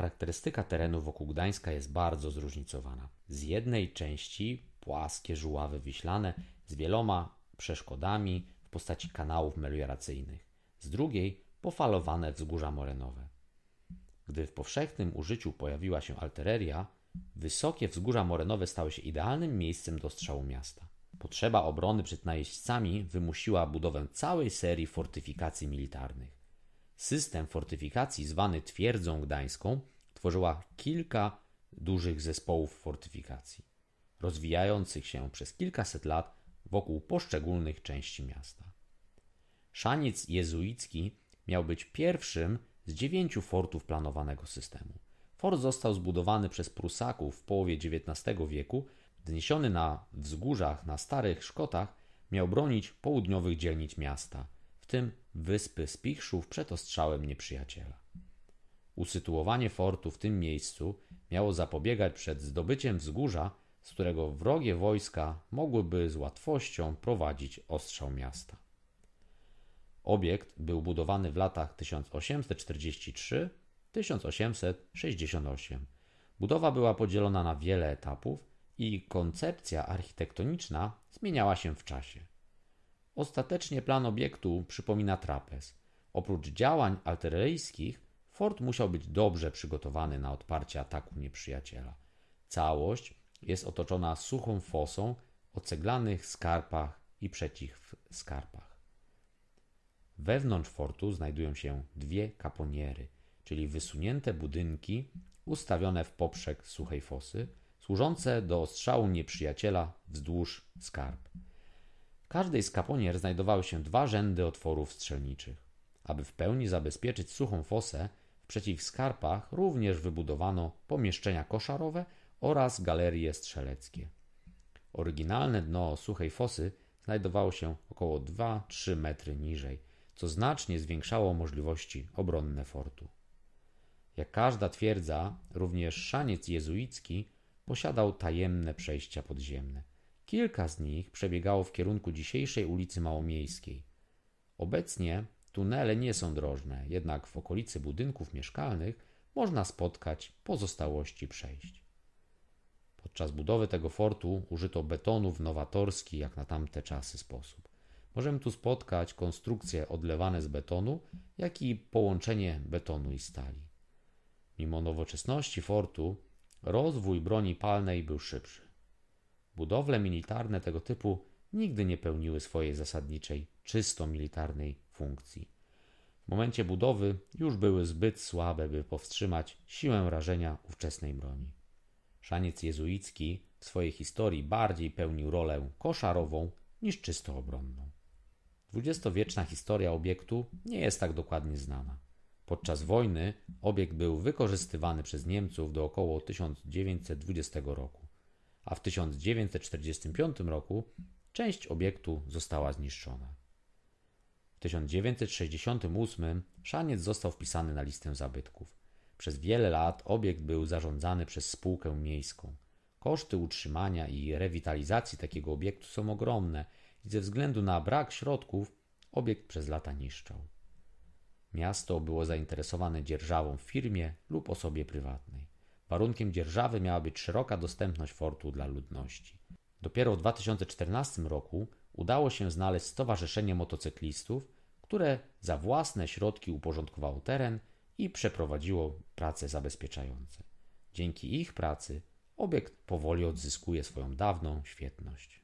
Charakterystyka terenu wokół Gdańska jest bardzo zróżnicowana. Z jednej części płaskie żuławy wiślane z wieloma przeszkodami w postaci kanałów melioracyjnych, z drugiej pofalowane wzgórza morenowe. Gdy w powszechnym użyciu pojawiła się altereria, wysokie wzgórza morenowe stały się idealnym miejscem do strzału miasta. Potrzeba obrony przed najeźdźcami wymusiła budowę całej serii fortyfikacji militarnych. System fortyfikacji zwany Twierdzą Gdańską tworzyła kilka dużych zespołów fortyfikacji, rozwijających się przez kilkaset lat wokół poszczególnych części miasta. Szaniec jezuicki miał być pierwszym z dziewięciu fortów planowanego systemu. Fort został zbudowany przez Prusaków w połowie XIX wieku, wzniesiony na wzgórzach na Starych Szkotach, miał bronić południowych dzielnic miasta – tym wyspy Spichrzów przed ostrzałem nieprzyjaciela. Usytuowanie fortu w tym miejscu miało zapobiegać przed zdobyciem wzgórza, z którego wrogie wojska mogłyby z łatwością prowadzić ostrzał miasta. Obiekt był budowany w latach 1843-1868. Budowa była podzielona na wiele etapów i koncepcja architektoniczna zmieniała się w czasie. Ostatecznie plan obiektu przypomina trapez. Oprócz działań artyleryjskich, fort musiał być dobrze przygotowany na odparcie ataku nieprzyjaciela. Całość jest otoczona suchą fosą o ceglanych skarpach i przeciwskarpach. Wewnątrz fortu znajdują się dwie kaponiery, czyli wysunięte budynki ustawione w poprzek suchej fosy, służące do ostrzału nieprzyjaciela wzdłuż skarb każdej z kaponier znajdowały się dwa rzędy otworów strzelniczych. Aby w pełni zabezpieczyć suchą fosę, w przeciwskarpach również wybudowano pomieszczenia koszarowe oraz galerie strzeleckie. Oryginalne dno suchej fosy znajdowało się około 2-3 metry niżej, co znacznie zwiększało możliwości obronne fortu. Jak każda twierdza, również szaniec jezuicki posiadał tajemne przejścia podziemne. Kilka z nich przebiegało w kierunku dzisiejszej ulicy Małomiejskiej. Obecnie tunele nie są drożne, jednak w okolicy budynków mieszkalnych można spotkać pozostałości przejść. Podczas budowy tego fortu użyto betonu w nowatorski, jak na tamte czasy, sposób. Możemy tu spotkać konstrukcje odlewane z betonu, jak i połączenie betonu i stali. Mimo nowoczesności fortu, rozwój broni palnej był szybszy. Budowle militarne tego typu nigdy nie pełniły swojej zasadniczej, czysto militarnej funkcji. W momencie budowy już były zbyt słabe, by powstrzymać siłę rażenia ówczesnej broni. Szaniec jezuicki w swojej historii bardziej pełnił rolę koszarową niż czysto obronną. Dwudziestowieczna historia obiektu nie jest tak dokładnie znana. Podczas wojny obiekt był wykorzystywany przez Niemców do około 1920 roku a w 1945 roku część obiektu została zniszczona. W 1968 szaniec został wpisany na listę zabytków. Przez wiele lat obiekt był zarządzany przez spółkę miejską. Koszty utrzymania i rewitalizacji takiego obiektu są ogromne i ze względu na brak środków obiekt przez lata niszczał. Miasto było zainteresowane dzierżawą w firmie lub osobie prywatnej. Warunkiem dzierżawy miała być szeroka dostępność fortu dla ludności. Dopiero w 2014 roku udało się znaleźć Stowarzyszenie Motocyklistów, które za własne środki uporządkowało teren i przeprowadziło prace zabezpieczające. Dzięki ich pracy obiekt powoli odzyskuje swoją dawną świetność.